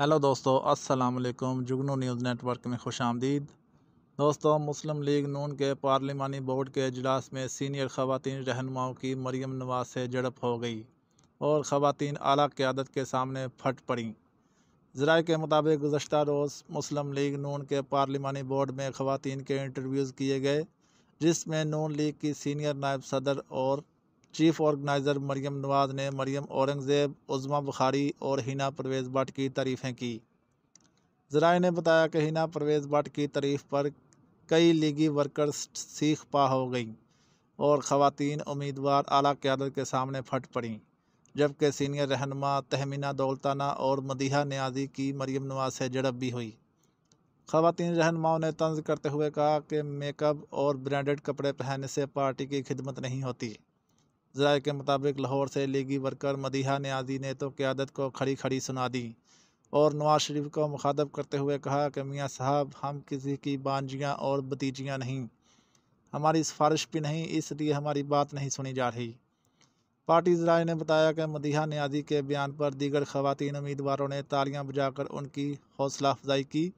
Hello दोस्तों अस्सलाम वालेकुम जुगनू न्यूज़ नेटवर्क में खुश आमदीद दोस्तों मुस्लिम लीग नून के पार्लिमानी बोर्ड के अजलास में सीनियर ख़वान रहनुमाओं की मरियम नवाज से झड़प हो गई और ख़वान अली क़्यादत के सामने फट पड़ी जराए के मुताबिक गुजशत रोज़ मुस्लिम लीग नून के पार्लिमानी बोर्ड में ख़वान के इंटरव्यूज़ किए गए जिसमें नून लीग की सीनियर नायब सदर और चीफ ऑर्गेनाइज़र मरियम नवाज़ ने मरियम औरंगज़ेब उज़मा बुखारी और हिना परवेज़ भट्ट की तारीफ़ें की जराए ने बताया कि हिना परवेज़ भट्ट की तारीफ़ पर कई लीगी वर्कर्स सीख पा हो गई और ख़वान उम्मीदवार आला क्यादत के सामने फट पड़ीं जबकि सीनियर रहनमा तहमीना दौलताना और मदीहा न्याजी की मरियम नवाज से झड़प भी हुई ख़वातीन रहनमाओं ने तंज करते हुए कहा कि मेकअप और ब्रांडेड कपड़े पहनने से पार्टी की खिदमत नहीं होती जराये के मुताबिक लाहौर से लीगी वर्कर मदीहा न्याजी ने तो क्यादत को खड़ी खड़ी सुना दी और नवाज शरीफ को मुखातब करते हुए कहा कि मियाँ साहब हम किसी की बांझियाँ और भतीजियाँ नहीं हमारी सिफारिश भी नहीं इसलिए हमारी बात नहीं सुनी जा रही पार्टी जराए ने बताया कि मदीहा न्याजी के बयान पर दीगर खवतिन उम्मीदवारों ने तालियां बजाकर उनकी हौसला अफजाई की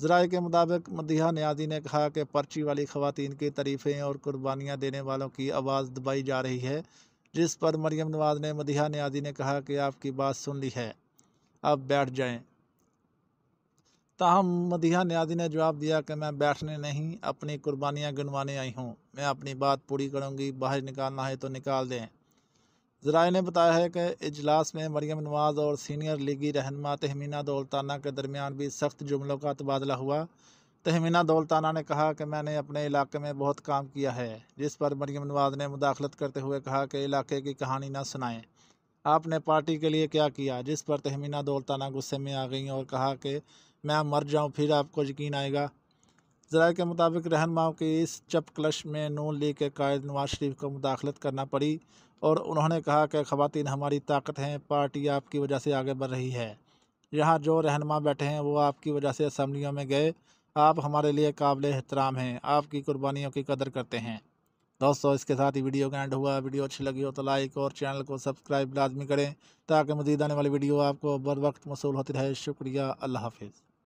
ज़राए के मुताबिक मदिहा न्याजी ने कहा कि पर्ची वाली खवतिन की तरीफ़ें और कुर्बानियाँ देने वालों की आवाज़ दबाई जा रही है जिस पर मरियम नवाज ने मदिहा न्याजी ने कहा कि आपकी बात सुन ली है अब बैठ जाएं। ताहम मदिहा न्याजी ने जवाब दिया कि मैं बैठने नहीं अपनी कुर्बानियाँ गिनवाने आई हूँ मैं अपनी बात पूरी करूँगी बाहर निकालना है तो निकाल दें ज़राए ने बताया है कि इजलास में मरियम नवाज़ और सीनियर लीगी रहनमा तहमीना दौलताना के दरमियान भी सख्त जुमलों का तबादला हुआ तहमीना दौलताना ने कहा कि मैंने अपने इलाके में बहुत काम किया है जिस पर मरियम नवाज़ ने मुदाखलत करते हुए कहा कि इलाके की कहानी ना सुनाएं आपने पार्टी के लिए क्या किया जिस पर तहमीना दौलताना गुस्से में आ गई और कहा कि मैं मर जाऊँ फिर आपको यकीन आएगा जराये के मुताबिक रहनमाओं की इस चप क्लश में नून लीग के कायद नवाज शरीफ को मुदाखलत करना पड़ी और उन्होंने कहा कि खवातन हमारी ताकत हैं पार्टी आपकी वजह से आगे बढ़ रही है यहाँ जो रहनमा बैठे हैं वो आपकी वजह से असम्बलियों में गए आप हमारे लिए काबिल एहतराम हैं आपकी कुर्बानियों की कदर करते हैं दोस्तों इसके साथ ही वीडियो का एंड हुआ वीडियो अच्छी लगी हो तो लाइक और चैनल को सब्सक्राइब लाजमी करें ताकि मजीद आने वाली वीडियो आपको बर वक्त मसूल होती रहे शुक्रिया अल्लाह हाफिज़